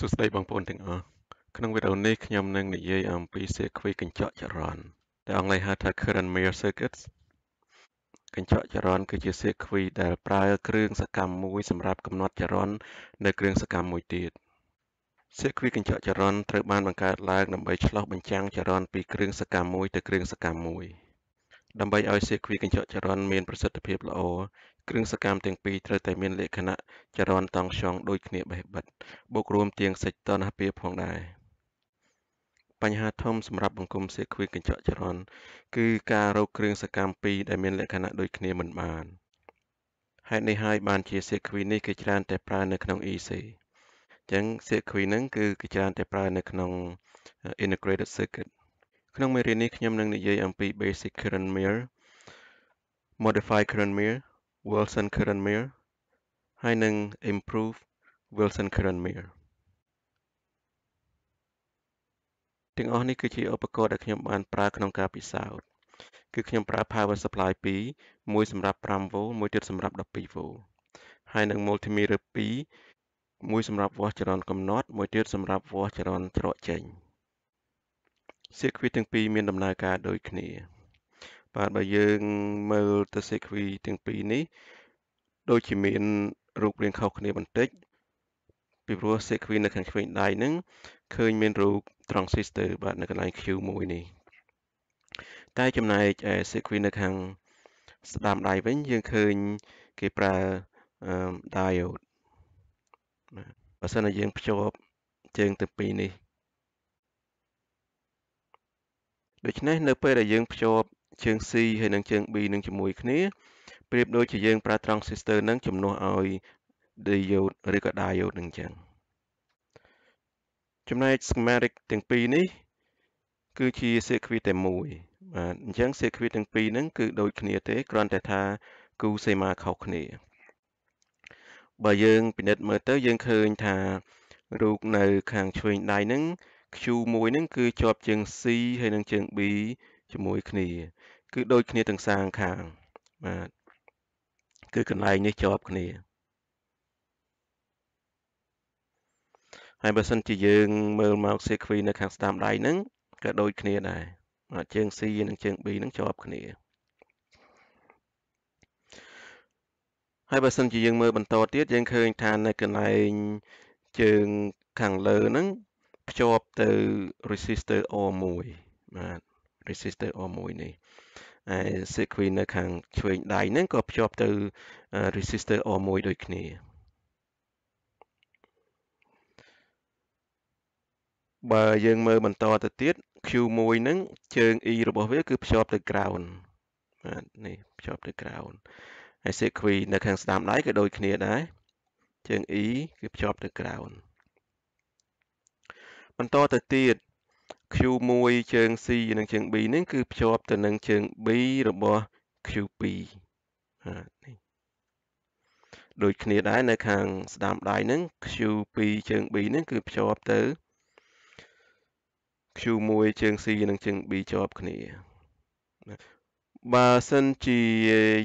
សួស្តីបងប្អូនទាំងអស់ក្នុងវីដេអូនេះខ្ញុំនឹងនិយាយអំពីសៀគ្វីកញ្ចក់ចរន្តដែលអង់គ្លេសហៅថា current mirror circuits កញ្ចក់ចរន្តគឺជាសៀគ្វីដែលប្រើគ្រឿងសកម្មមួយសម្រាប់កំណត់ចរន្តនៅ គ្រឿងសកម្មមួយទៀតសៀគ្វីកញ្ចក់ចរន្តត្រូវបានបង្កើតឡើងដើម្បីឆ្លុះបញ្ចាំងចរន្តពីគ្រឿងសកម្មមួយទៅគ្រឿងសកម្មមួយដើម្បីឲ្យសៀគ្វីកញ្ចក់ចរន្តមានប្រសិទ្ធភាពល្អគ្រឿងសកម្មទាំងពីរត្រូវតែមានលក្ខណៈចរន្តតង់ខ្យង់ដូចគ្នាបេះបិទបូករួមទាំងសេចតណ្ហពារផងដែរបញ្ហាធំសម្រាប់បង្គំសៀគ្វីកញ្ចក់ចរន្តគឺការរកគ្រឿងសកម្មពីរដែលមានលក្ខណៈដូចគ្នាមិនបានហេតុនេះហើយបានជាសៀគ្វីនេះគេច្រើនតែប្រើនៅក្នុង EC អញ្ចឹងសៀគ្វីហ្នឹងគឺគេច្រើនតែប្រើនៅក្នុង integrated circuit ក្នុងមេរៀននេះខ្ញុំនឹងនិយាយអំពី basic current mirror modify current mirror Wilson current mirror ហើយនឹង improve Wilson current mirror ទាំងអស់នេះគឺជាឧបករណ៍ដែលខ្ញុំបានប្រើក្នុងការពិសោធន៍គឺខ្ញុំប្រើ power supply 2មួយសម្រាប់5 V មួយទៀតសម្រាប់12 V ហើយនឹង multimeter 2មួយ សម្រាប់វាស់ចរន្តកំណត់មួយទៀតសម្រាប់វាស់ចរន្តច្រកចេញសៀគ្វីទាំងពីរមានដំណើរការ ដូចគ្នាបាទបើយើងមើលទៅសេឃវីទាំងពីរនេះដូចជាមានរូបរាងខុសគ្នាបន្តិចពីព្រោះសេឃវីនៅខាងឆ្វេងដៃហ្នឹងឃើញមានរូប transistor បាទនៅកន្លែង Q1 នេះតែចំណែកសេឃវីនៅខាងស្ដាំដៃវិញយើងឃើញគេប្រើ diode បើសិនតែយើងភ្ជាប់ជើងទាំងពីរនេះដូច្នេះនៅពេលដែលយើងភ្ជាប់ជើង C ហើយនិងជើង B នឹងជាមួយគ្នាប្រៀបដូចជាយើងប្រើត្រង់ resistor នឹងជំនួសឲ្យ diode ឬក៏ diode នឹងចឹងចំណែក schematic ទាំងពីរនេះ គឺជាសៀគ្វីតតែមួយបាទអញ្ចឹងសៀគ្វីតទាំងពីរហ្នឹងគឺដូច គ្នាទេគ្រាន់តែថា គូសេម៉ាខុសគ្នាបើយើងពិនិត្យមើលទៅយើងឃើញថារូបនៅ ខាងឆ្វេងដៃហ្នឹង Q1 ហ្នឹងគឺជាប់ជើង C ហើយនឹងជើង B ជាមួយគ្នា គឺដូចគ្នាទាំងសាងខាងបាទគឺកន្លែងនេះជាប់គ្នាហើយបើសិនជាយើងមើលមក sequence នៅខាងស្ដាំដៃហ្នឹងក៏ដូចគ្នាដែរបាទជើង C និងជើង B ហ្នឹងជាប់គ្នាហើយបើសិនជាយើងមើលបន្តទៀតយើងឃើញថានៅកន្លែងជើងខាងលើហ្នឹងភ្ជាប់ទៅ resistor O1 បាទ resistor R1 នេះហើយ circuit នៅខាងឆ្វេងដៃហ្នឹងក៏ភ្ជាប់ទៅ resistor R1 ដូចគ្នា បើយើងមើលបន្តទៅទៀត Q1 ហ្នឹងជើង E របស់វា គឺភ្ជាប់ទៅ ground បាទនេះភ្ជាប់ទៅ ground ហើយ circuit នៅខាងស្ដាំដៃក៏ដូចគ្នាដែរជើង E គឺភ្ជាប់ទៅ ground បន្តទៅទៀត q1 ជើង c និងជើង b នេះគឺភ្ជាប់ទៅនឹងជើង b របស់ q2 នេះដូចគ្នាដែរនៅខាង ស្ដាំដៃហ្នឹង q2 ជើង b ហ្នឹងគឺភ្ជាប់ទៅ q1 ជើង c និងជើង b ជាប់គ្នាបើសិនជា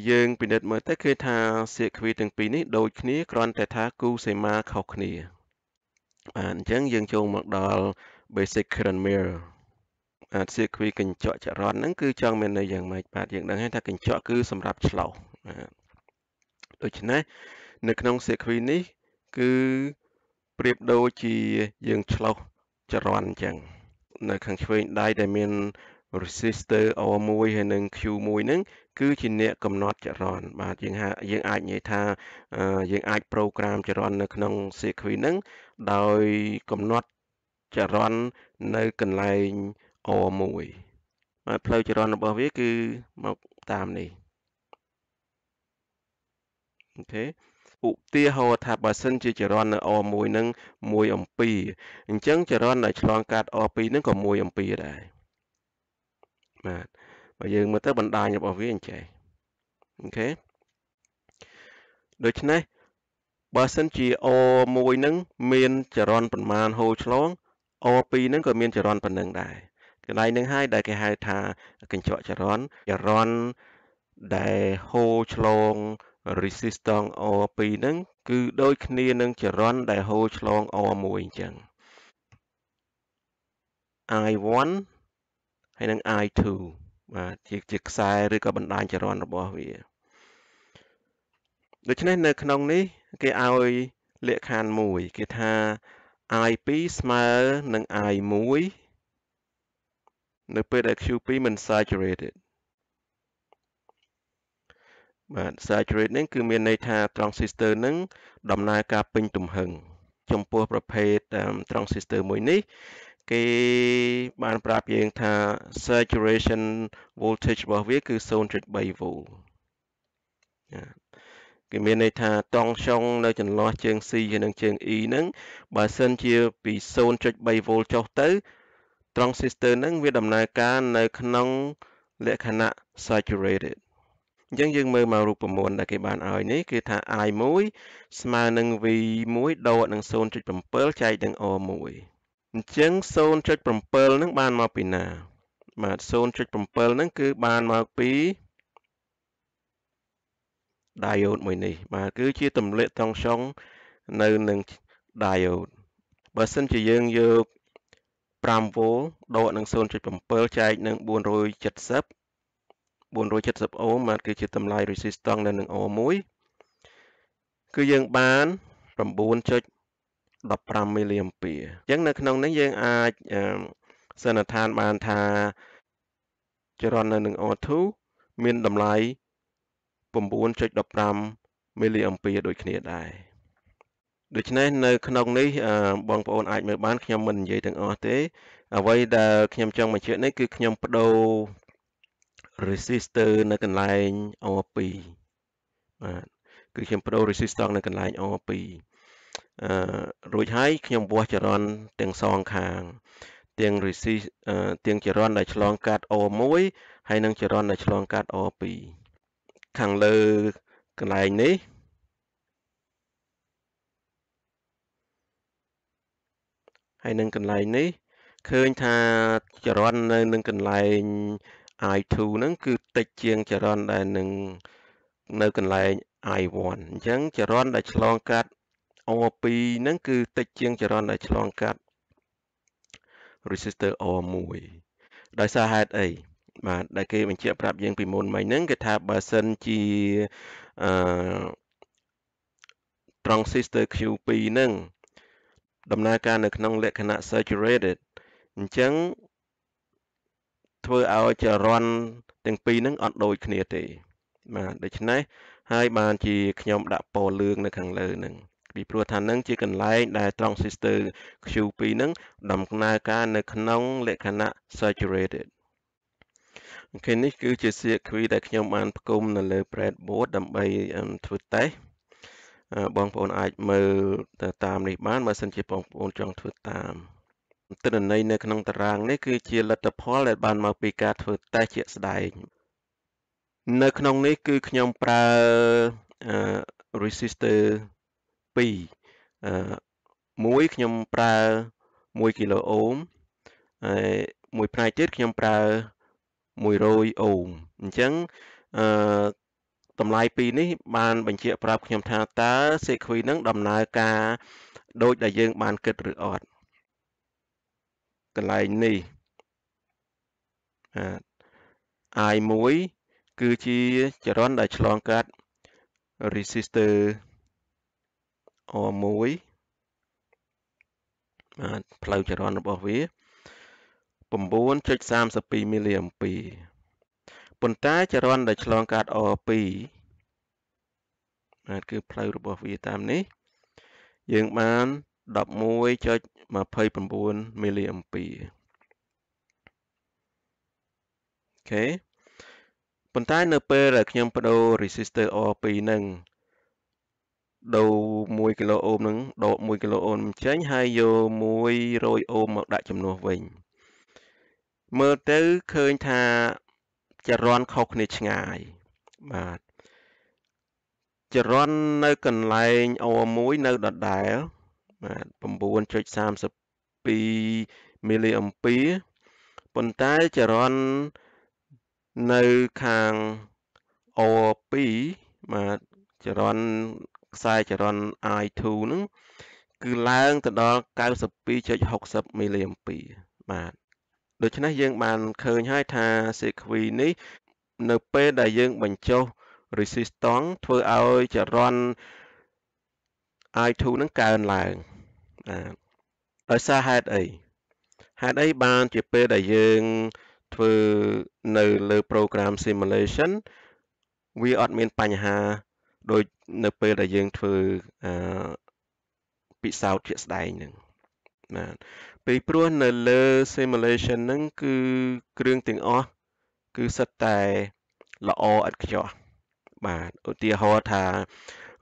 យើងពិនិត្យមើលទៅគឺថាសៀកឃ្វីទាំងពីរនេះដូចគ្នាគ្រាន់តែថាគូសេមាខុសគ្នាបាទអញ្ចឹងយើងចូលមកដល់ basic current mirror អាសៀគ្វីកញ្ចក់ចរន្តហ្នឹងគឺចង់មានន័យយ៉ាងម៉េចបាទយើងដឹងហើយថាកញ្ចក់គឺសម្រាប់ឆ្លោះបាទដូច្នេះនៅក្នុងសៀគ្វីនេះ គឺប្រៀបដូចជាយើងឆ្លោះចរន្តអញ្ចឹងនៅខាងឆ្វេងដៃដែលមាន resistor R1 ហើយនិង Q1 ហ្នឹងគឺជាអ្នកកំណត់ចរន្តបាទយើងហាយើងអាចនិយាយថាយើងអាច program ចរន្តនៅក្នុង circuit ហ្នឹងដោយកំណត់ចរន្តនៅកន្លែង O1 ហើយផ្លូវចរន្តរបស់វាគឺមកតាមនេះអូខេឧទាហរណ៍ថាបើសិនជាចរន្តនៅ O1 នឹង1អំពីអញ្ចឹងចរន្តដែលឆ្លងកាត់ O2 នឹងក៏1អំពីដែរបាទបើយើងមើលទៅ បណ្ដាញរបស់វាអញ្ចេះអូខេដូច្នេះបើសិនជា O1 នឹងមានចរន្តប្រមាណហូរឆ្លង O2 ហ្នឹងក៏មានចរន្តប៉ុណ្ណឹងដែរកន្លែងហ្នឹងហើយដែលគេហៅថាកញ្ចក់ចរន្តចរន្តដែលហូរឆ្លង resistance O2 ហ្នឹងគឺដូចគ្នានឹងចរន្តដែលហូរឆ្លង O1 អញ្ចឹង I1 ហើយនឹង I2 បាទជាជាខ្សែឬក៏បណ្ដាញចរន្តរបស់វាដូច្នេះនៅក្នុងនេះ គេឲ្យលក្ខខណ្ឌមួយគេថា i2 ស្មើនឹង i1 នៅពេលដែល q2 មិន saturated បាទ saturated នេះគឺមានន័យថា transistor នឹងដំណើរការពេញទំហឹងចំពោះប្រភេទ transistor មួយនេះគេបានប្រាប់យើងថា saturation voltage របស់វាគឺ0.3 volt គេមានន័យថា តង់ចុងនៅចន្លោះជើង C ហើយនិងជើង E ហ្នឹងបើសិនជាពី0.3 V ចុះទៅត្រង់ system ហ្នឹងវាដំណើរការនៅ ក្នុងលក្ខណៈ saturated អញ្ចឹងយើងមើលមករូបមន្តដែលគេបានឲ្យនេះគឺថា i1 ស្មើនឹង v1 ដកនឹង0.7ចែកនឹង o1 អញ្ចឹង0.7ហ្នឹងបានមកពីណាបាទ0.7ហ្នឹងគឺបានមកពីដាយ៉ូតមួយនេះបាទគឺជាទម្លាក់តង់ចុងនៅនឹងដាយ៉ូតបើសិនជាយើងយក5វ៉ូដកនឹង0.7ចែកនឹង470 470អូមបាទគឺជាតម្លៃ resistance នៅនឹង O1 គឺយើងបាន9.15មីលីអាំពែអញ្ចឹងនៅក្នុងនេះយើងអាចសន្និដ្ឋានបានថាចរន្តនៅនឹង O2 មានតម្លៃ9.15មីលីអំពែដូចគ្នាដែរដូច្នេះនៅក្នុងនេះបងប្អូនអាចមើលបានខ្ញុំមិននិយាយទាំងអស់ទេ អ្វីដែលខ្ញុំចង់បញ្ជាក់នេះគឺខ្ញុំបដូរ resistor នៅកន្លែង R2 បាទគឺខ្ញុំបដូរ resistor នៅកន្លែង R2 អឺរួចហើយខ្ញុំវាស់ចរន្តទាំងសងខាងទាំង resist ទាំងចរន្តដែលឆ្លងកាត់ O1 ហើយនិងចរន្តដែលឆ្លងកាត់ O2 ខាងលើកន្លែងនេះហើយនឹងកន្លែងនេះឃើញថាចរន្តនៅនឹងកន្លែង i2 ហ្នឹងគឺតិចជាងចរន្តដែលនឹងនៅកន្លែង i1 អញ្ចឹងចរន្តដែលឆ្លងកាត់ O2 ហ្នឹងគឺតិចជាងចរន្តដែលឆ្លងកាត់ resistor O1 ដោយសារហេតុអីបាទដែលគេបញ្ជាក់ប្រាប់យើងពីមុនមិញហ្នឹងគេថាបើសិនជាអឺ transistor Q2 ហ្នឹងដំណើរការនៅក្នុងលក្ខណៈ saturated អញ្ចឹងធ្វើឲ្យចរន្តទាំងពីរហ្នឹងអត់ដូចគ្នាទេបាទដូច្នេះហើយបានជាខ្ញុំដាក់ពណ៌លឿងនៅខាងលើហ្នឹងពីព្រោះថានឹងជាកន្លែងដែល transistor Q2 ហ្នឹងដំណើរការនៅក្នុងលក្ខណៈ saturated អង្គនេះគឺជាសៀកឃ្វីដែលខ្ញុំបានផ្គុំនៅលើ breadboard ដើម្បីធ្វើតេស្តបងប្អូនអាចមើលទៅតាមនេះបានបើសិនជាបងប្អូនចង់ធ្វើតាមទិន្នន័យនៅក្នុងតារាងនេះគឺជាលទ្ធផលដែលបានមកពីការធ្វើតេស្តជាក់ស្ដែងនៅក្នុងនេះគឺខ្ញុំប្រើ resistor 2អឺ1ខ្ញុំប្រើ1គីឡូអូមហើយមួយផ្នែកទៀតខ្ញុំប្រើ100អូមអញ្ចឹងអឺតម្លៃពីរនេះបាន បញ្ជាក់ប្រាប់ ខ្ញុំថាតើ Segwit នឹងដំណើរការដូចដែលយើង បានគិតឬអត់កន្លែងនេះអា I1 គឺជាចរន្តដែលឆ្លងកាត់ resistor R1 បាទផ្លូវចរន្តរបស់វា9.32មីលីអំពីប៉ុន្តែចរន្តដែលឆ្លងកាត់ O2 បាទគឺផ្លូវរបស់វាតាមនេះ យើងបាន11.29មីលីអំពីអូខេប៉ុន្តែនៅពេលដែលខ្ញុំបដូរ resistor R2 នឹងដូរ1គីឡូអូមនឹងដក1គីឡូអូមចេញ ហើយយក100អូមមកដាក់ចំនួនវិញមើលទៅឃើញថាចរន្តខុសគ្នាឆ្ងាយ បាទចរន្តនៅកន្លែង O1 នៅដដែលបាទ9.32មីលីអំពែប៉ុន្តែចរន្តនៅខាង O2 បាទចរន្តខ្សែចរន្ត I2 ហ្នឹងគឺឡើងទៅដល់92.60មីលីអំពែបាទដូច្នេះយើង បានឃើញហើយថាសេខ្វីនេះនៅពេលដែលយើងបញ្ចុះ resistance ធ្វើឲ្យចរន្ត I2 នឹងកើនឡើងបាទដោយសារហេតុអីហេតុអីបាន ជាពេលដែលយើងធ្វើនៅលើ program simulation វាអត់មានបញ្ហាដូចនៅពេលដែលយើងធ្វើអឺពិសោធន៍ជាក់ស្ដែងហ្នឹងបានពេលព្រោះនៅលើ simulation ហ្នឹងគឺគ្រឿងទាំងអស់គឺសិតតែល្អឥតខ្ចោះបាទឧទាហរណ៍ថា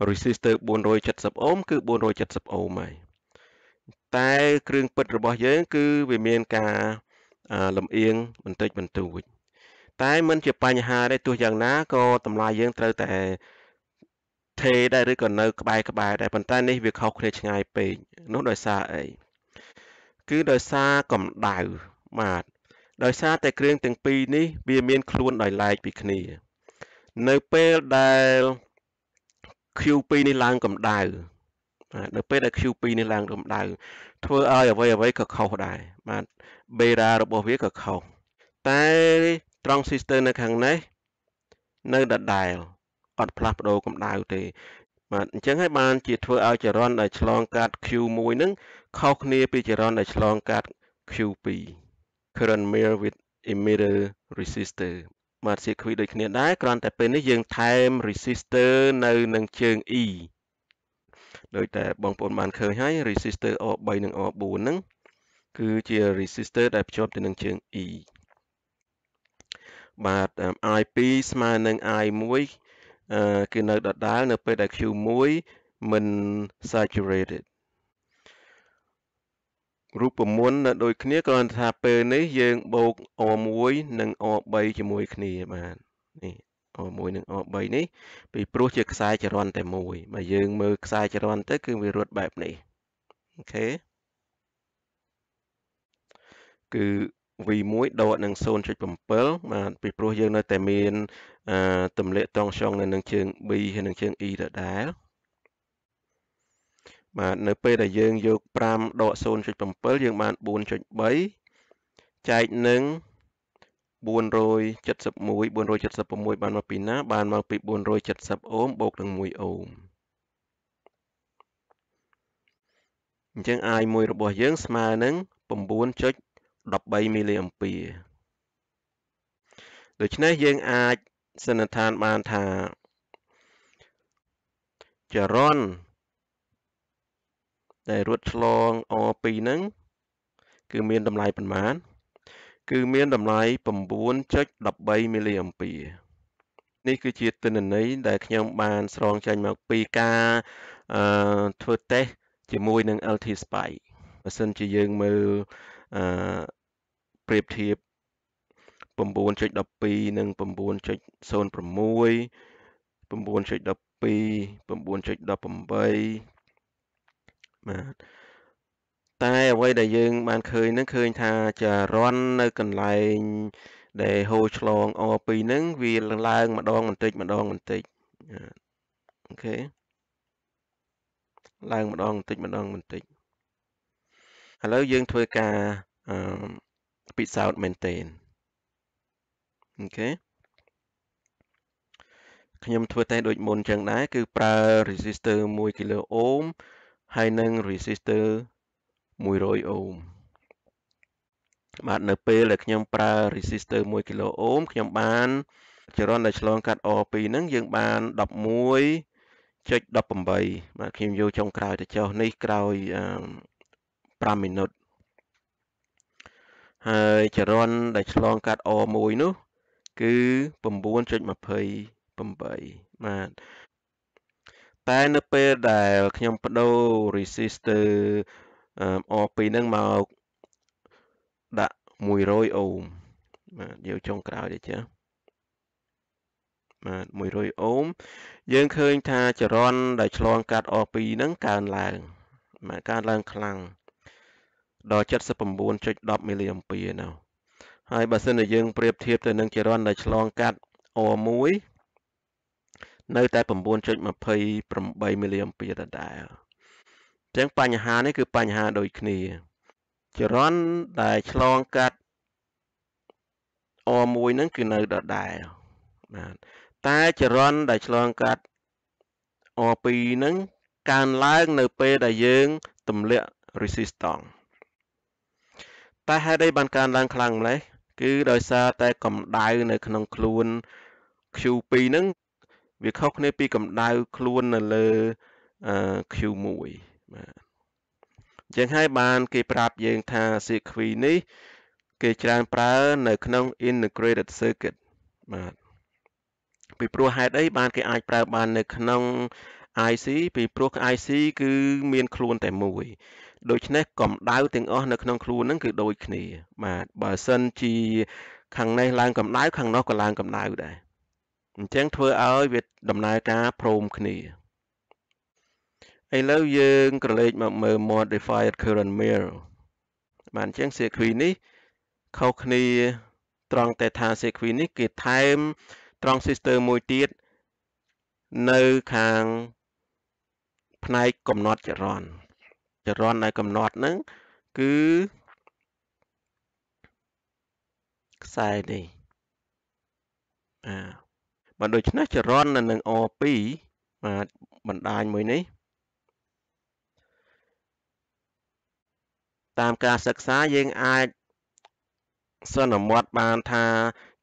resistor 470អូមគឺ470អូមហើយតែគ្រឿងពិតរបស់យើង គឺវាមានការលំអៀងបន្តិចបន្តួច តែมันជាបញ្ហាដែរទោះយ៉ាងណាក៏តម្លៃយើងត្រូវតែថេដែរឬក៏នៅក្បែរក្បែរដែរប៉ុន្តែនេះវាខុសគ្នាឆ្ងាយពេកនោះដោយសារអីគឺដោយសារកម្ដៅបាទដោយសារតែគ្រឿងទាំងពីរនេះវាមានខ្លួនដោយឡែកពីគ្នា នៅពេលដែល Q2 នេះឡើងកម្ដៅបាទនៅពេលដែល Q2 នេះឡើងកម្ដៅធ្វើឲ្យអ្វីអ្វីក៏ខុសដែរបាទ beta របស់វាក៏ខុសតែត្រង់ sister នៅខាងនេះនៅដដែលអត់ផ្លាស់ប្ដូរកម្ដៅទេបាទអញ្ចឹងហើយបានជាធ្វើឲ្យចរន្តដែលឆ្លងកាត់ Q1 ហ្នឹងខុសគ្នាពីចរន្តដែលឆ្លងកាត់ Q2 current mirror with emitter resistor បាទសៀគ្វីដូចគ្នាដែរគ្រាន់តែពេលនេះយើងថែម resistor នៅនឹងជើង E ដោយតែបងប្អូនបានឃើញហើយ resistor R3 និង R4 ហ្នឹងគឺជា resistor ដែលភ្ជាប់ទៅនឹងជើង E បាទ I2 ស្មើនឹង I1 គេនៅដដែលនៅ ពេលដែល Q1 មិន saturated រូបមន្តនៅដូចគ្នាគ្រាន់ថាពេលនេះ យើងបូក O1 និង O3 ជាមួយគ្នាបាទនេះ O1 និង O3 នេះពីព្រោះជាខ្សែចរន្តតែមួយបើយើងមើលខ្សែចរន្តទៅគឺវារត់បែបនេះអូខេគឺ V1 ដកនឹង0.7បាទពីព្រោះយើងនៅតែមានអឺទម្លាក់តង់ចុងនៅនឹងជើង B ហើយនឹងជើង E ដដែលបាទនៅពេលដែលយើងយក5ដក0.7យើង បាន4.3ចែកនឹង471 476បានមកពីណាបានមកពី470អូមបូកនឹង1អូមអញ្ចឹង I 1របស់យើងស្មើនឹង9.13មីលីអាំពែរដូច្នេះយើងអាចសន្និដ្ឋានបានថាចរន្តដែលរត់ឆ្លង O2 ហ្នឹងគឺមានតម្លៃប្រមាណគឺមានតម្លៃ9.13មីលីអំពែរនេះគឺជាទិន្នន័យដែលខ្ញុំបាន ស្រង់ចេញមកពីការអឺធ្វើតេស្តជាមួយនឹង LT Spike បើសិនជាយើងមើលអឺប្រៀបធៀប9.12និង9.06 9.12 9.18បាទតែអ្វីដែលយើង បានឃើញនឹងឃើញថាចរន្តនៅកន្លែងដែលហូរឆ្លង O2 ហ្នឹងវាឡើងម្ដងបន្តិច ម្ដងបន្តិចអូខេឡើងម្ដងបន្តិចម្ដងបន្តិចឥឡូវយើងធ្វើការអឺពិសោធន៍មែនតេនអូខេខ្ញុំធ្វើតេស្តដូចមុនចឹងដែរគឺប្រើ resistor 1គីឡូអូមហើយនឹង resistor 100អូមបាទនៅពេលដែលខ្ញុំប្រើ resistor 1គីឡូអូមខ្ញុំបានចរន្តដែលឆ្លងកាត់ R2 ហ្នឹងយើងបាន11.18បាទខ្ញុំយកចុងក្រោយទៅចុះនេះក្រោយ5មីនិតហើយចរន្តដែលឆ្លងកាត់ R1 នោះគឺ9.28បាទតែនៅពេលដែលខ្ញុំបដូរ resistor R2 ហ្នឹងមកដាក់100អូមបាទយកចុងក្រោយនេះចាបាទ100អូមយើងឃើញថាចរន្តដែល ឆ្លងកាត់ R2 ហ្នឹងកើនឡើងបាទកើនឡើងខ្លាំងដល់79.10មីលីអាំពែរណាហើយបើសិនជាយើងប្រៀបធៀបទៅនឹងចរន្តដែលឆ្លងកាត់ O1 នៅតែ9.28មីលីអំពែរដដែលអញ្ចឹងបញ្ហានេះគឺបញ្ហាដូចគ្នាចរន្តដែលឆ្លងកាត់ O1 ហ្នឹង គឺនៅដដែលបាទតែចរន្តដែលឆ្លងកាត់ O2 ហ្នឹងកើនឡើងនៅពេលដែលយើងទម្លាក់ resistance តែហេតុអីបានកើនឡើងខ្លាំងម្ល៉េះគឺដោយសារតែកម្ដៅនៅក្នុងខ្លួន Q2 ហ្នឹងវាខុសគ្នាពីកម្ដៅខ្លួននៅលើ Q1 បាទចឹងហើយបានគេប្រាប់យើងថា circuit នេះគេច្រើនប្រើនៅក្នុង integrated circuit បាទពីព្រោះហេតុអីបានគេអាចប្រើបាននៅក្នុង IC ពីព្រោះ IC គឺមាន ខ្លួនតែមួយដូច្នេះកម្ដៅទាំងអស់នៅក្នុងខ្លួនហ្នឹងគឺដូចគ្នាបាទបើសិនជាខាងនេះឡើងកម្ដៅខាងនោះក៏ឡើងកម្ដៅដែរអញ្ចឹងធ្វើឲ្យវាដំណើរការព្រមគ្នាឥឡូវយើងក្រឡេកមកមើល modified current mirror បាទអញ្ចឹង circuit នេះខុសគ្នា ត្រង់តែថា circuit នេះគេថែមត្រង់ sister មួយទៀតនៅខាងផ្នែកកំណត់ចរន្តចរន្តដែលកំណត់ហ្នឹងគឺខ្សែនេះបាទបើដូច្នេះចរន្តនៅនឹង O2 បាទបណ្ដាញមួយនេះ តាមការសិក្សាយើងអាចសន្មត់បានថា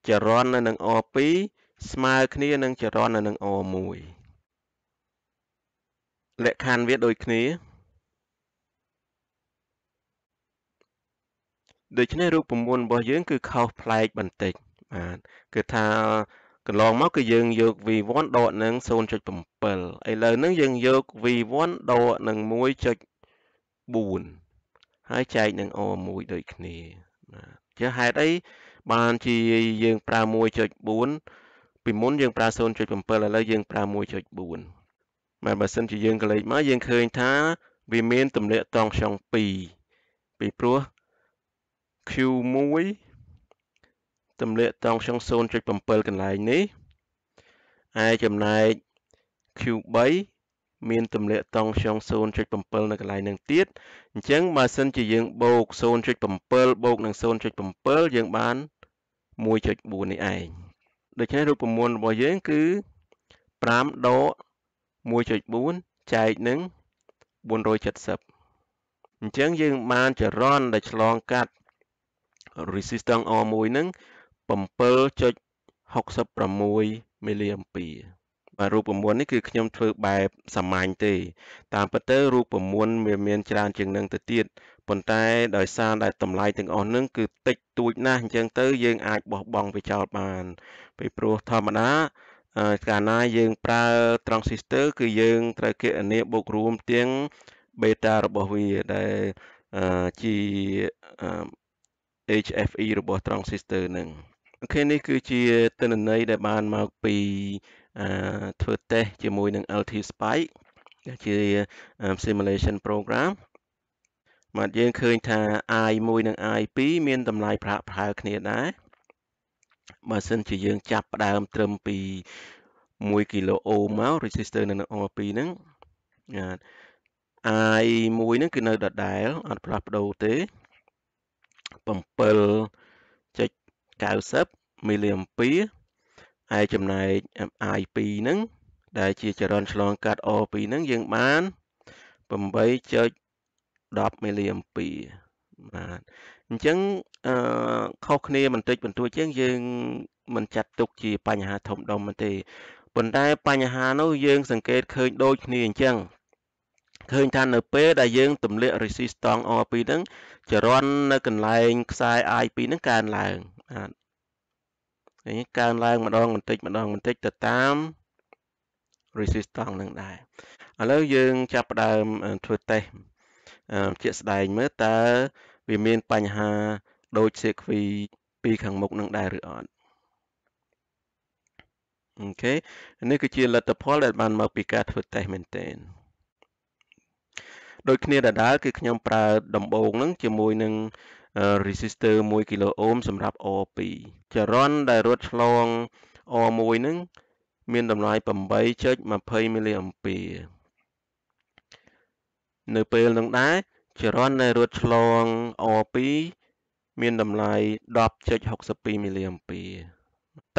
ចរន្តនៅនឹង O2 ស្មើគ្នានឹងចរន្តនៅនឹង O1 លក្ខខណ្ឌវាដូចគ្នាដូច្នេះរូបមន្តរបស់យើង គឺខុសប្លែកបន្តិចបាទគឺថាកន្លងមកគឺយើងយក v1 ដកនឹង0.7ឥឡូវហ្នឹងយើងយក v1 ដកនឹង1.4ហើយចែកនឹង o1 ដូចគ្នាបាទជាហេតុអីបានជាយើង ប្រើ1.4ពីមុនយើងប្រើ0.7ឥឡូវយើងប្រើ1.4បាទបើសិនជាយើងកលេចមកយើងឃើញថាវាមានទំនាក់តងខ្យង2ពីព្រោះ Q1 ទម្លាក់តង់ចុង0.7កន្លែងនេះឯចំណែក Q3 មានទម្លាក់តង់ចុង0.7នៅកន្លែងនឹងទៀតអញ្ចឹងបើសិនជាយើងបូក0.7បូកនឹង0.7យើងបាន1.4នេះឯងដូច្នេះរូបមន្តរបស់យើង គឺ5ដក1.4ចែកនឹង470អញ្ចឹងយើងបានចរន្តដែលឆ្លងកាត់ resistance R មួយហ្នឹង7.66មីលីអាំពីបាទរូបមន្តនេះគឺខ្ញុំធ្វើបែបសាមញ្ញទេតាមពិតទៅរូបមន្តវាមាន ច្រើនជាងនឹងទៅទៀតប៉ុន្តែដោយសារដែលតម្លៃទាំងអស់ហ្នឹងគឺតិចតួចណាស់អញ្ចឹងទៅយើងអាចបោះបង់វាចោលបានពីព្រោះធម្មតាកាលណាយើងប្រើ transistor គឺយើង ត្រូវគេអានាបូករួមទាំង beta របស់វាដែលជា HFE របស់ transistor នឹងអូខេនេះគឺជាទិន្នន័យដែលបានមកពីធ្វើតេស្តជាមួយនឹង LT Spike ដែលជា simulation program បាទយើងឃើញថា i1 និង i2 មាន តម្លៃប្រហាក់ប្រហែលគ្នាដែរបើសិនជាយើងចាប់ផ្ដើមត្រឹមពី1គីឡូអូមមក resistor នៅក្នុង R2 ហ្នឹងបាទ i1 ហ្នឹងគឺនៅ ដដែលអត់ផ្លាស់ប្ដូរទេ7.90មីលីអាំពីឯចំណែក I2 ហ្នឹងដែលជាចរន្តឆ្លងកាត់ O2 ហ្នឹងយើងបាន8.10មីលីអាំពីបាទអញ្ចឹងអឺខុសគ្នាបន្តិច បន្តួចជាងយើងមិនចាត់ទុកជា បញ្ហាធំដុំទេប៉ុន្តែបញ្ហានោះយើង សង្កេតឃើញ ដូចគ្នាអញ្ចឹងឃើញថានៅពេលដែលយើងទម្លាក់ resistance R2 ហ្នឹងចរន្តនៅកន្លែងខ្សែ I2 ហ្នឹងកើនឡើងបាទឃើញកើនឡើងម្ដងបន្តិច ម្ដងបន្តិចទៅតាម resistance ហ្នឹងដែរឥឡូវយើងចាប់ផ្ដើមធ្វើតេស្តជាក់ស្ដែងមើលតើវាមានបញ្ហាដូច circuit ពីខាងមុខនឹងដែរឬអត់អូខេនេះគឺជាលទ្ធផលដែលបានមកពីការធ្វើតេស្តមែនទែនដូចគ្នាដដែលគឺខ្ញុំប្រើដំបងហ្នឹងជាមួយនឹង resistor 1 kilo ohm សម្រាប់ R2 ចរន្តដែលរត់ឆ្លង R1 ហ្នឹងមានតម្លៃ8.20 mA នៅពេលនឹងដែរចរន្តដែលរត់ឆ្លង R2 មានតម្លៃ10.62 mA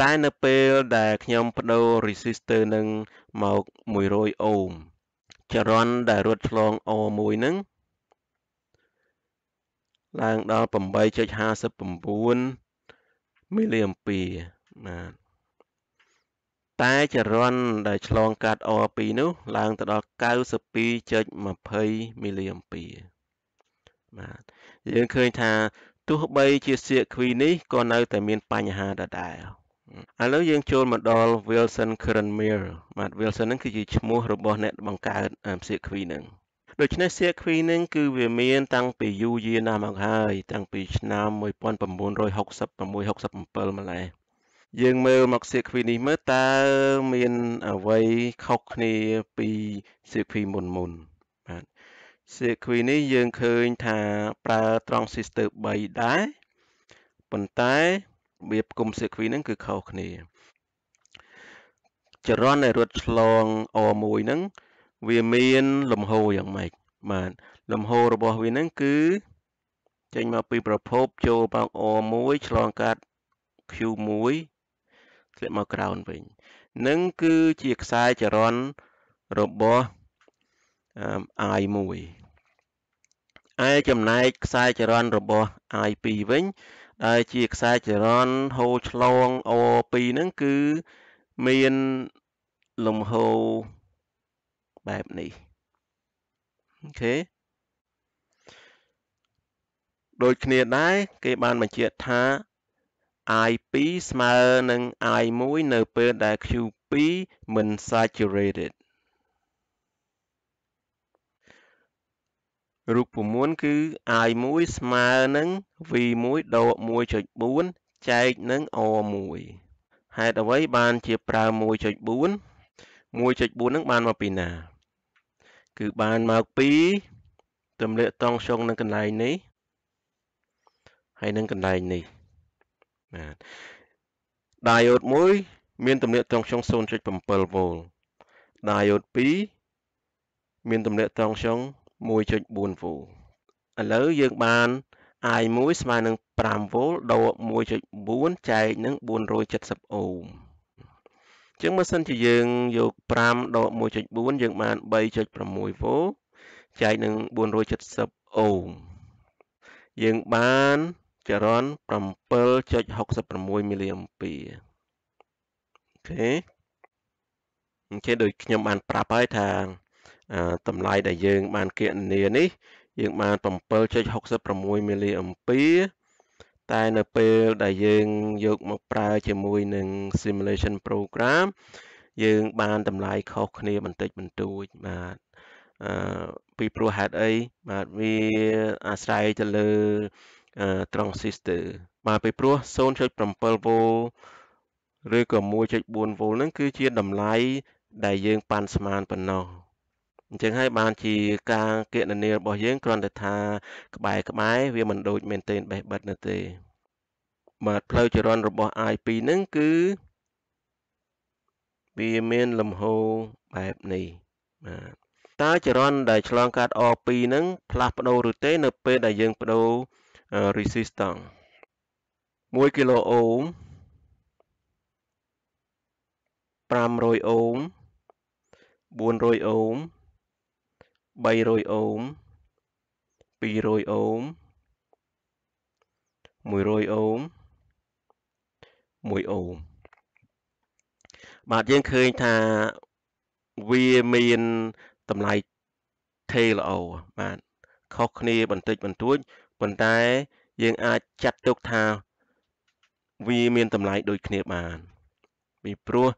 តែនៅពេល ដែលខ្ញុំបដូរ resistor នឹងមក100 ohm ចរន្តដែលរត់ឆ្លង O1 ហ្នឹងឡើងដល់8.59មីលីអាំពីបាទតែចរន្តដែលឆ្លងកាត់ O2 នោះឡើងទៅដល់92.20មីលីអាំពីបាទយើងឃើញថាទោះបីជាសៀកខ្វីនេះក៏នៅតែមានបញ្ហាដដែលឥឡូវយើងចូលមកដល់ Wilson Current Mill បាទ Wilson ហ្នឹងគឺជាឈ្មោះរបស់អ្នកបង្កើតសៀកឃ្វីហ្នឹងដូច្នេះសៀកឃ្វីហ្នឹងគឺវាមានតាំងពីយូរយារណាស់មកហើយតាំងពីឆ្នាំ1966 67ម្ល៉េះយើងមើលមកសៀកឃ្វីនេះមើលតើមានអ្វីខុសគ្នាពីសៀកឃ្វីមុនមុនបាទសៀកឃ្វីនេះយើងឃើញថាប្រើត្រង់ sister 3ដែរប៉ុន្តែរបៀបគុំសៀគ្វីហ្នឹងគឺខុសគ្នាចរន្តដែលរត់ឆ្លង O1 ហ្នឹង វាមានលំហូរយ៉ាងម៉េចបាទលំហូររបស់វាហ្នឹង គឺ ចេញមកពីប្រភពចូលមក O1 ឆ្លងកាត់ Q1 ធ្លាក់មកក្រោនវិញនឹងគឺជាខ្សែចរន្តរបស់ I1 ឯចំណែកខ្សែចរន្តរបស់ I2 វិញដែលជាខ្សែចរន្តហូរឆ្លង O2 ហ្នឹងគឺ មានលំហូរបែបនេះអូខេដូចគ្នាដែរគេបានបញ្ជាក់ថា I2 ស្មើនឹង I1 នៅ ពេលដែល Q2 មិន saturated រូបមន្តគឺ i1 ស្មើនឹង v1 ដក1.4ចែកនឹង o1 ហេតុអ្វីបានជាប្រើ1.4 1.4នឹង បានមកពីណា គឺបានមកពីទម្លាក់តង់ចុងនៅកន្លែងនេះ ហើយនឹងកន្លែងនេះបាទដាយ៉ូត1មានទម្លាក់តង់ចុង0.7វ៉ូលដាយ៉ូត2មានទម្លាក់តង់ចុង0.5 1.4V ឥឡូវយើងបាន I1 ស្មើនឹង 5V ដក1.4ចែកនឹង470អូមអញ្ចឹងបើសិនជាយើងយក5ដក1.4យើងបាន 3.6V ចែកនឹង470អូមយើងបាន ចរន្ត7.66មីលីអំពែរអូខេអញ្ចឹងដូចខ្ញុំបាន ប្រាប់ហើយថាតម្លៃដែលយើងបានគណនានេះ យើងបាន7.66មីលីអំពែតែនៅពេលដែលយើងយកមកប្រើជាមួយនឹង simulation program យើងបានតម្លៃខុសគ្នាបន្តិចបន្តួចបាទអឺពីព្រោះហេតុអីបាទវាអាស្រ័យទៅលើ transistor បាទពីព្រោះ0.7 V ឬក៏1.4 V ហ្នឹង គឺជាតម្លៃដែលយើងប៉ាន់ស្មានប៉ុណ្ណោះអញ្ចឹងហើយបានជាការគណនារបស់យើងគ្រាន់តែថាក្បែរក្បែរវាមិនដូចមែនទែនបេះបិទនោះទេបាទផ្លូវចរន្តរបស់ IP ហ្នឹងគឺវាមានលំហូរបែបនេះបាទតើចរន្តដែលឆ្លងកាត់ R2 ហ្នឹងផ្លាស់ប្ដូរឬទេនៅពេលដែលយើងប្ដូរ resistance 1គីឡូអូម500អូម400អូម300អូម200អូម100អូម1អូមបាទយើងឃើញថាវាមានតម្លៃ TLO បាទខុសគ្នាបន្តិចបន្តួចប៉ុន្តែ យើង អាចចាត់ទុកថា វាមានតម្លៃដូចគ្នាបាន ពីព្រោះ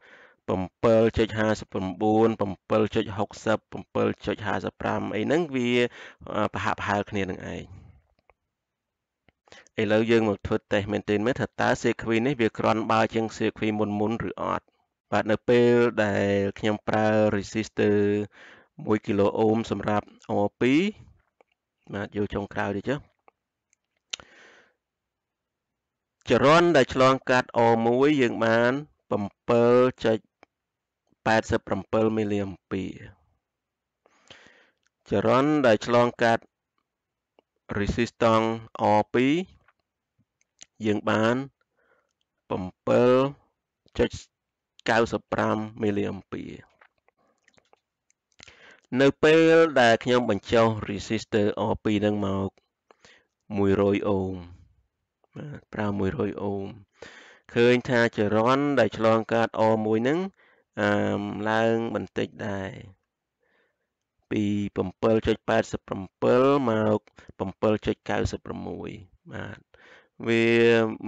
7.59 7.60 7.55អីហ្នឹងវាប្រហាក់ប្រហែលគ្នានឹងឯងឥឡូវយើងមកធ្វើតេស្តមែនទែនមើលថាតើ sequence នេះវាក្រាន់បើជាង sequence មុនមុនឬអត់បាទនៅពេល ដែលខ្ញុំប្រើ resistor 1គីឡូអូមសម្រាប់ R2 បាទយកចុងក្រោយនេះចុះចរន្តដែលឆ្លងកាត់ O1 យើងបាន7.59 87មីលីអាំពីចរន្តដែលឆ្លងកាត់ resistance R2 យើងបាន7.95មីលីអាំពីនៅពេលដែលខ្ញុំបញ្ចុះ resistor R2 នឹងមក100អូមបាទប្រើ100អូមឃើញថាចរន្តដែលឆ្លងកាត់ R1 ហ្នឹងអឺឡើងបន្តិចដែរពី7.87មក7.96បាទវា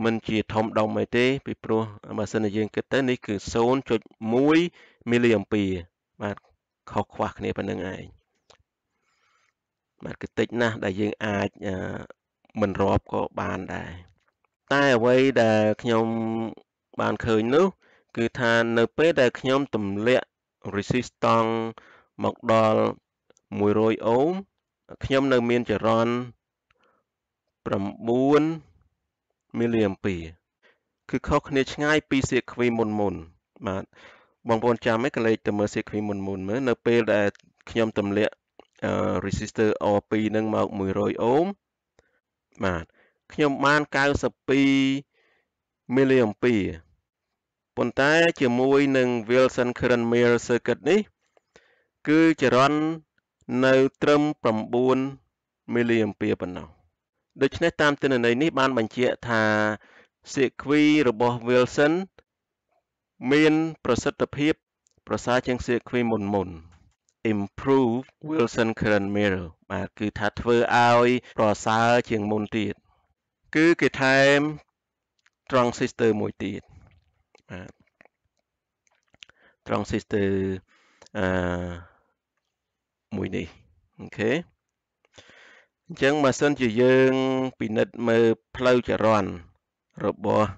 មិនជាធំដុំអីទេ ពីព្រោះបើសិនជាយើងគិតទៅនេះគឺ0.1មីលីអំពីបាទខុសខ្វះគ្នាប៉ុណ្្នឹងឯងបាទគឺតិចណាស់ដែលយើងអាចមិនរាប់ក៏បានដែរតែអ្វីដែលខ្ញុំបានឃើញនោះគឺថានៅពេលដែលខ្ញុំទម្លាក់ resistance មកដល់100អូមខ្ញុំនៅមានចរន្ត9មីលីអាំពីគឺខុសគ្នាឆ្ងាយពីសៀគ្វីមុនមុនបាទបងប្អូនចាំឯកលេខទៅមើលសៀគ្វីមុនមុនមើលនៅពេលដែលខ្ញុំទម្លាក់ resistor R2 នឹងមក100អូមបាទខ្ញុំបាន92មីលីអាំពីប៉ុន្តែជាមួយនឹង Wilson Current Mill Circuit នេះគឺចរន្តនៅត្រឹម9មីលីអាំពែប៉ុណ្ណោះដូច្នេះតាមទិន្នន័យនេះបានបញ្ជាក់ថា Circuit របស់ Wilson មានប្រសិទ្ធភាពប្រសើរជាង Circuit មុនមុន improve Wilson current mirror បាទគឺថាធ្វើឲ្យប្រសើរជាងមុនទៀតគឺគេថែម transistor មួយទៀត transistor អឺមួយនេះអូខេអញ្ចឹងបើសិនជាយើងពិនិត្យមើលផ្លូវចរន្តរបស់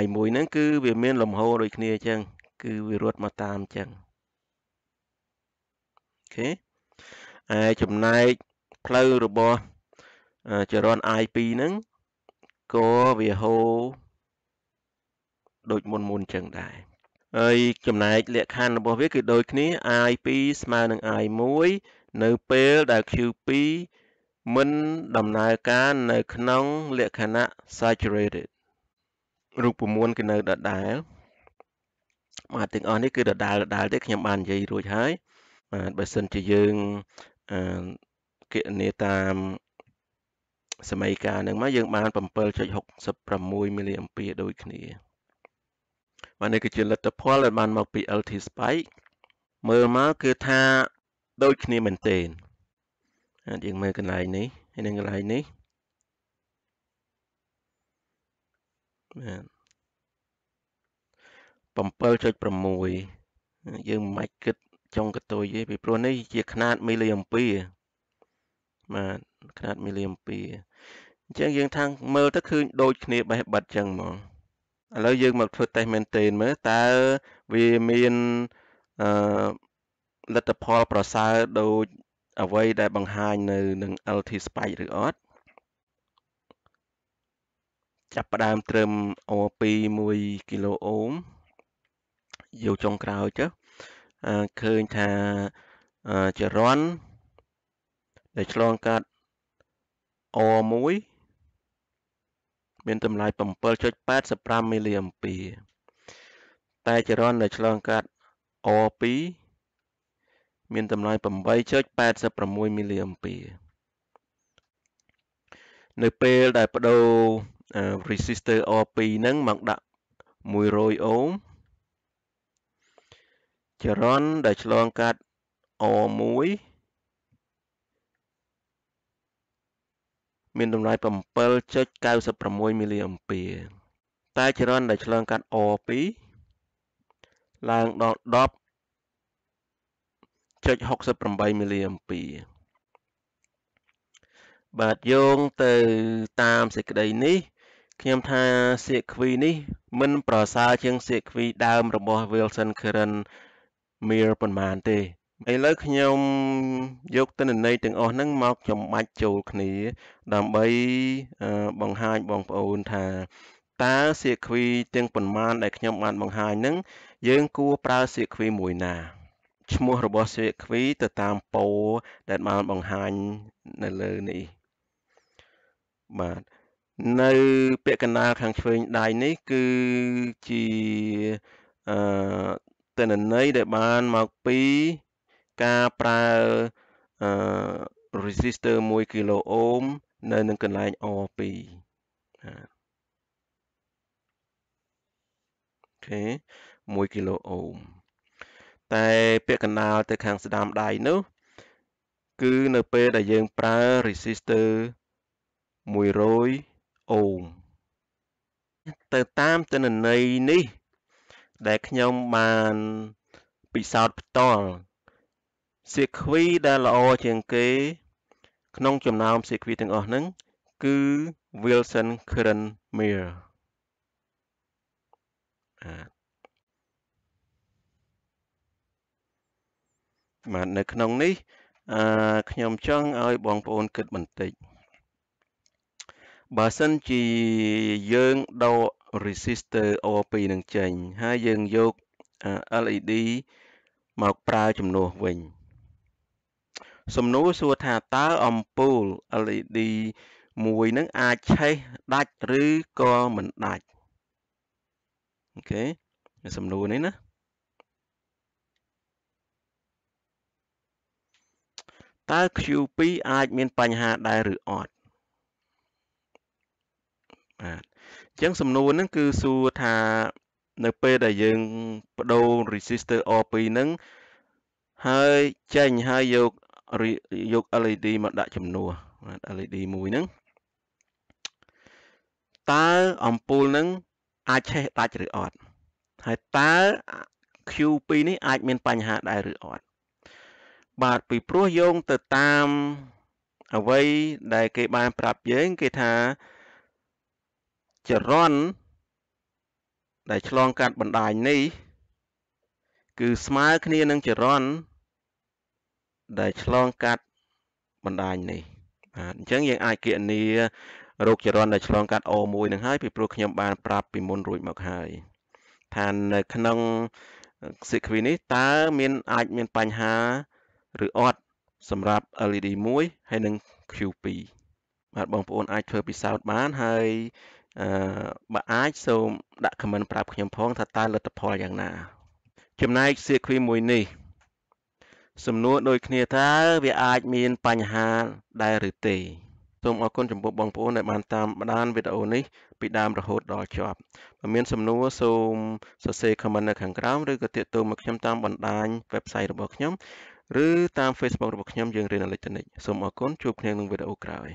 I1 ហ្នឹងគឺវាមានលំហដូចគ្នាអញ្ចឹងគឺវារត់មកតាមអញ្ចឹងអូខេហើយចំណែកផ្លូវរបស់ចរន្ត I2 ហ្នឹងក៏វាហូរដូចមុនមុនចឹងដែរហើយចំណែកលក្ខខណ្ឌរបស់វាគឺដូច គ្នា i2 ស្មើនឹង i1 នៅពេលដែល q2 មិនដំណើរការនៅក្នុងលក្ខណៈ saturated រូប9គឺនៅដដែលបាទទាំងអស់នេះគឺដដែលដដែលទេខ្ញុំបាននិយាយរួចហើយបាទបើសិនជាយើងអឺគណនាតាមសម័យកាលហ្នឹងមកយើងបាន7.66មីលីអាំពែរដូចគ្នាបាទនេះគឺជាលទ្ធផលដែលបានមកពី LT spike មើលមកគឺថាដូចគ្នាមែនទែនបាទយើងមើលកន្លែងនេះហើយនឹងកន្លែងនេះបាទ7.6យើងមិនអាចគិតចុងកតុយទេពីព្រោះនេះជាຂະຫນាតមីលីអំពីបាទຂະຫນាតមីលីអំពីអញ្ចឹងយើងថាមើលទៅឃើញដូចគ្នាបេះបិទអញ្ចឹងហ្មងឥឡូវយើងមកធ្វើតេស្តមែនទែនមើលតើវាមានអឺលទ្ធផលប្រសើរដូចអ្វីដែលបង្ហាញនៅនឹង LT Spike ឬអត់ចាប់ផ្ដើមត្រឹម O2 1គីឡូអូមយកចុងក្រោយចុះឃើញថាចរន្តដែលឆ្លងកាត់ O1 មានតម្លៃ7.85មីលីអំពីតែចរន្តដែលឆ្លងកាត់ O2 មានតម្លៃ8.86មីលីអំពីនៅពេលដែលបដូរ resistor R2 ហ្នឹងមកដាក់100អូមចរន្តដែលឆ្លងកាត់ O1 មានតម្លៃ7.96មីលីអំពែតែចរន្តដែលឆ្លងកាត់ O2 ឡើងដល់10.68មីលីអំពែបាទយោងទៅតាមសេចក្តីនេះខ្ញុំថាសៀកខ្វីនេះ មិន ប្រសើរជាងសៀកខ្វី ដើមរបស់ Wilson Curran Mir ប៉ុន្មានទេឥឡូវខ្ញុំយកទិន្នន័យទាំងអស់ហ្នឹងមកចំបាច់ចូលគ្នា ដើម្បីបង្ហាញបងប្អូនថាតើសៀគ្វីទាំងប៉ុន្មានដែលខ្ញុំបានបង្ហាញហ្នឹងយើងគួរប្រើសៀគ្វីមួយណាឈ្មោះរបស់សៀគ្វី ទៅតាមពោដែលបានបង្ហាញនៅលើនេះបាទនៅ ពាក្យកណ្ដាលខាងឆ្វេងដៃនេះគឺជាអឺតិន្នន័យដែលបានមកពីការប្រើអឺ resistor 1 kilo ohm នៅនឹងកន្លែង R2 អូខេ1 kilo ohm តែពាក្យកណ្ដាលទៅខាង ស្ដាំដៃនោះ គឺនៅពេលដែលយើងប្រើ resistor 100 ohm ទៅតាមទិន្នន័យនេះ ដែលខ្ញុំបានពិសោធន៍ផ្ទាល់សៀគ្វីដែលល្អជាងគេ ក្នុង ចំណោមសៀគ្វីទាំងអស់ហ្នឹងគឺ Wilson Curran Mir បាទនៅក្នុងនេះអឺខ្ញុំចង់ឲ្យ បងប្អូនគិតបន្តិចបើសិនជាយើងដក resistor O2 នឹងចេញហើយយើងយក LED មកប្រើជំនួសវិញសំណួរសួរថាតើអំពូល LED មួយនឹងអាចឆេះដាច់ឬក៏មិនដាច់អូខេសំណួរនេះណាតើ Q2 អាច មានបញ្ហាដែរឬអត់បាទអញ្ចឹងសំណួរហ្នឹងគឺសួរថានៅពេលដែលយើងបដូរ resistor R2 ហ្នឹងហើយចេញហើយយកយក LED មកដាក់ចំនួន LED មួយហ្នឹងតើអំពូលហ្នឹងអាចឆេះដាច់ឬអត់ហើយតើ Q2 នេះអាចមានបញ្ហាដែរឬអត់បាទពីព្រោះយោងទៅតាមអ្វីដែលគេបាន ប្រាប់យើងគេថាចរន្តដែលឆ្លងកាត់បណ្ដាញនេះ គឺស្មើគ្នានឹងចរន្តដែលឆ្លងកាត់បណ្ដាញនេះបាទអញ្ចឹងយើងអាចគណនារោគចរន្តដែលឆ្លងកាត់ O1 នឹងហើយពីព្រោះខ្ញុំបានប្រាប់ពីមុនរួចមកហើយថានៅក្នុង sequence នេះតើមានអាចមានបញ្ហាឬអត់សម្រាប់ LED 1ហើយនិង Q2 បាទបងប្អូនអាចធ្វើពិសោធន៍បានហើយអឺបើអាចសូមដាក់ comment ប្រាប់ខ្ញុំផង ថាតើលទ្ធផលយ៉ាងណា ចំណែក sequence មួយនេះសំណួរដូចគ្នាថាវាអាចមានបញ្ហាដែរឬទេសូមអរគុណចំពោះបងប្អូនដែលបានតាមដានវីដេអូនេះពីដើមរហូតដល់ចប់បើមានសំណួរសូមសរសេរ comment នៅខាងក្រោមឬក៏ទាក់ទងមកខ្ញុំតាមបណ្ដាញ website របស់ខ្ញុំឬតាម Facebook របស់ខ្ញុំយើងរៀនអេឡិចត្រូនិកសូមអរគុណជួបគ្នាក្នុងវីដេអូក្រោយ